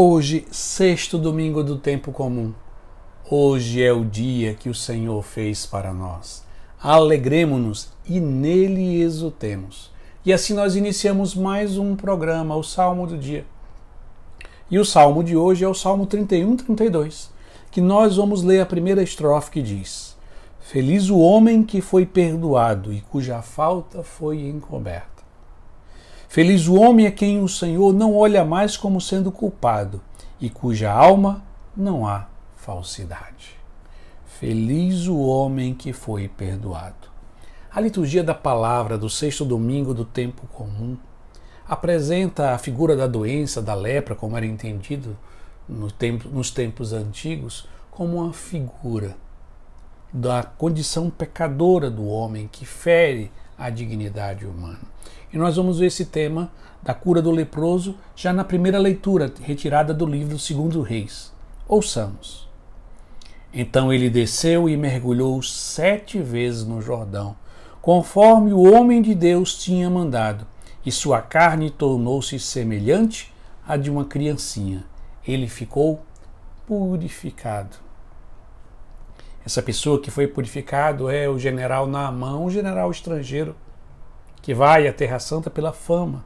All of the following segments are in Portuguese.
Hoje, sexto domingo do tempo comum. Hoje é o dia que o Senhor fez para nós. Alegremos-nos e nele exultemos. E assim nós iniciamos mais um programa, o Salmo do Dia. E o salmo de hoje é o Salmo 31, 32, que nós vamos ler a primeira estrofe que diz: Feliz o homem que foi perdoado e cuja falta foi encoberta. Feliz o homem a quem o Senhor não olha mais como sendo culpado e cuja alma não há falsidade. Feliz o homem que foi perdoado. A liturgia da palavra do sexto domingo do tempo comum apresenta a figura da doença, da lepra, como era entendido no tempo, nos tempos antigos, como uma figura da condição pecadora do homem que fere à dignidade humana. E nós vamos ver esse tema da cura do leproso já na primeira leitura, retirada do livro Segundo Reis. Ouçamos. Então ele desceu e mergulhou sete vezes no Jordão, conforme o homem de Deus tinha mandado, e sua carne tornou-se semelhante à de uma criancinha. Ele ficou purificado. Essa pessoa que foi purificado é o general Naamão, um general estrangeiro que vai à Terra Santa pela fama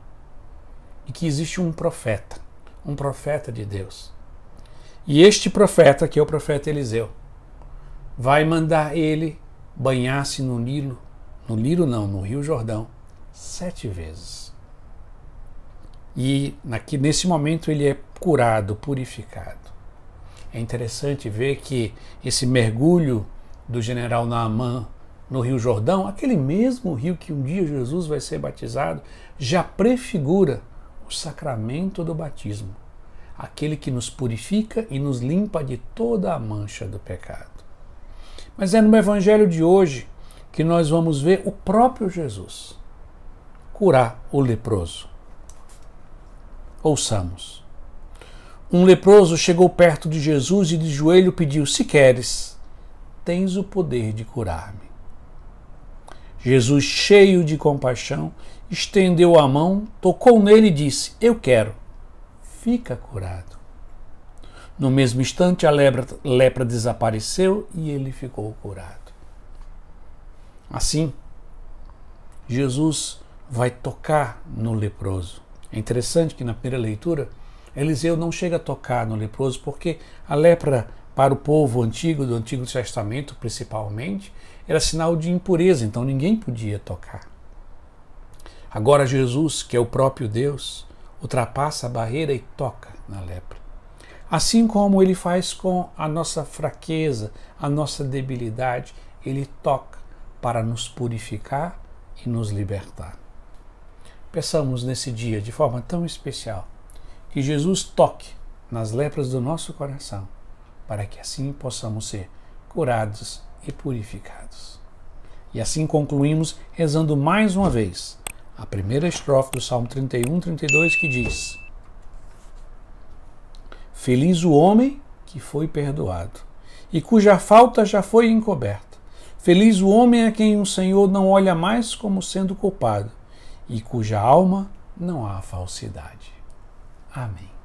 e que existe um profeta, um profeta de Deus. E este profeta, que é o profeta Eliseu, vai mandar ele banhar-se no Nilo, no Nilo não, no Rio Jordão, sete vezes. E aqui, nesse momento ele é curado, purificado. É interessante ver que esse mergulho do general Naaman no Rio Jordão, aquele mesmo rio que um dia Jesus vai ser batizado, já prefigura o sacramento do batismo, aquele que nos purifica e nos limpa de toda a mancha do pecado. Mas é no evangelho de hoje que nós vamos ver o próprio Jesus curar o leproso. Ouçamos. Um leproso chegou perto de Jesus e de joelho pediu: Se queres, tens o poder de curar-me. Jesus, cheio de compaixão, estendeu a mão, tocou nele e disse: Eu quero, fica curado. No mesmo instante, a lepra, lepra desapareceu e ele ficou curado. Assim, Jesus vai tocar no leproso. É interessante que na primeira leitura Eliseu não chega a tocar no leproso porque a lepra, para o povo antigo, do Antigo Testamento principalmente, era sinal de impureza, então ninguém podia tocar. Agora Jesus, que é o próprio Deus, ultrapassa a barreira e toca na lepra. Assim como ele faz com a nossa fraqueza, a nossa debilidade, ele toca para nos purificar e nos libertar. Peçamos nesse dia, de forma tão especial, que Jesus toque nas lepras do nosso coração, para que assim possamos ser curados e purificados. E assim concluímos rezando mais uma vez a primeira estrofe do Salmo 31, 32 que diz: Feliz o homem que foi perdoado e cuja falta já foi encoberta. Feliz o homem a quem o Senhor não olha mais como sendo culpado e cuja alma não há falsidade. Amém.